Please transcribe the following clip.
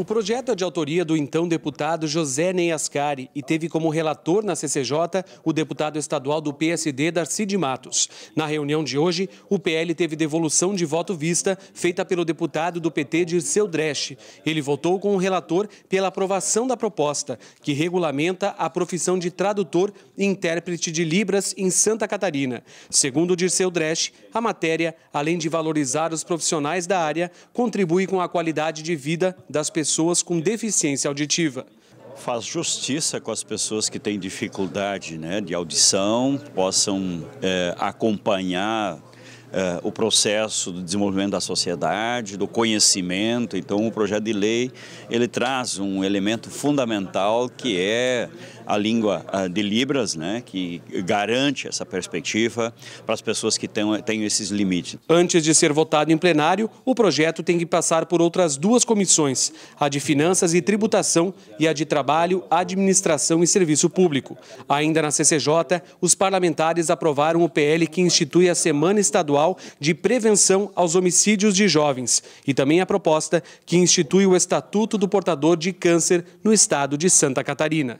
O projeto é de autoria do então deputado José Ney Ascari e teve como relator na CCJ o deputado estadual do PSD, Darcy de Matos. Na reunião de hoje, o PL teve devolução de voto vista feita pelo deputado do PT, Dirceu Dresch. Ele votou com o relator pela aprovação da proposta, que regulamenta a profissão de tradutor e intérprete de Libras em Santa Catarina. Segundo Dirceu Dresch, a matéria, além de valorizar os profissionais da área, contribui com a qualidade de vida das pessoas pessoas com deficiência auditiva. Faz justiça com as pessoas que têm dificuldade né, de audição, possam é, acompanhar é, o processo do desenvolvimento da sociedade, do conhecimento. Então, o projeto de lei ele traz um elemento fundamental que é a língua ah, de Libras, né, que garante essa perspectiva para as pessoas que têm esses limites. Antes de ser votado em plenário, o projeto tem que passar por outras duas comissões, a de Finanças e Tributação e a de Trabalho, Administração e Serviço Público. Ainda na CCJ, os parlamentares aprovaram o PL que institui a Semana Estadual de Prevenção aos Homicídios de Jovens e também a proposta que institui o Estatuto do Portador de Câncer no estado de Santa Catarina.